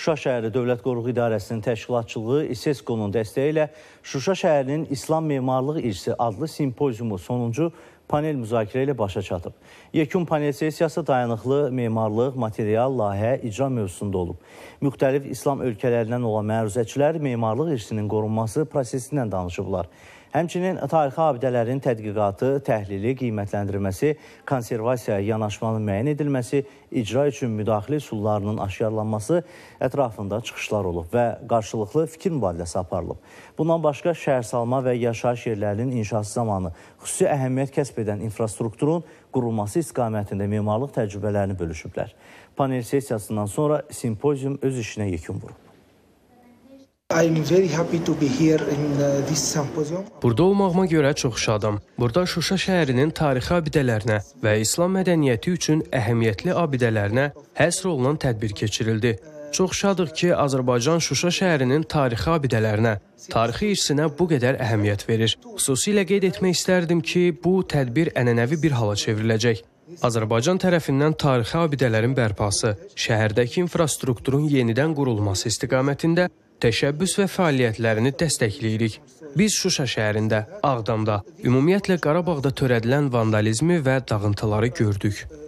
Şuşa şəhəri Dövlət Qoruğu İdarəsinin təşkilatçılığı İSESCO-nun dəstəyi ilə Şuşa şəhərinin İslam Memarlıq İrsi adlı simpoziumu sonuncu panel müzakirə ilə başa çatıb. Yekun panel sessiyası dayanıqlı memarlıq, material, layihə, icra mövzusunda olub. Müxtəlif İslam ölkələrindən olan məruzəçilər memarlıq irsinin qorunması prosesindən danışıblar. Həmçinin tarixi abidələrin tədqiqatı, təhlili, qiymətləndirilməsi, konservasiyaya yanaşmanın müəyyən edilməsi, icra üçün müdaxilə üsullarının aşkarlanması ətrafında çıxışlar olub və qarşılıqlı fikir mübadiləsi aparılıb. Bundan başqa şəhərsalma və yaşayış yerlərinin inşası zamanı xüsusi əhəmiyyət kəsb edən infrastrukturun qurulması istiqamətində memarlıq təcrübələrini bölüşüblər. Panel sessiyasından sonra simpozium öz işinə yekun vurub. Uh, Burada olmağıma görə çox şadam. Burada Şuşa şəhərinin tarixi abidələrinə və İslam mədəniyyəti üçün əhəmiyyətli abidələrinə həsr olunan tədbir keçirildi. Çox şadıq ki, Azərbaycan Şuşa şəhərinin tarixi abidələrinə, tarixi irsinə bu qədər əhəmiyyət verir. Xüsusilə qeyd etmək istərdim ki, bu tədbir ənənəvi bir hala çevriləcək. Azərbaycan tərəfindən tarixi abidələrin bərpası, şəhərdəki infrastrukturun yenidən qurulması istiqamətində təşəbbüs və fəaliyyətlərini dəstəkləyirik. Biz Şuşa şəhərində, Ağdamda, ümumiyyətlə Qarabağda törədilən vandalizmi və dağıntıları gördük.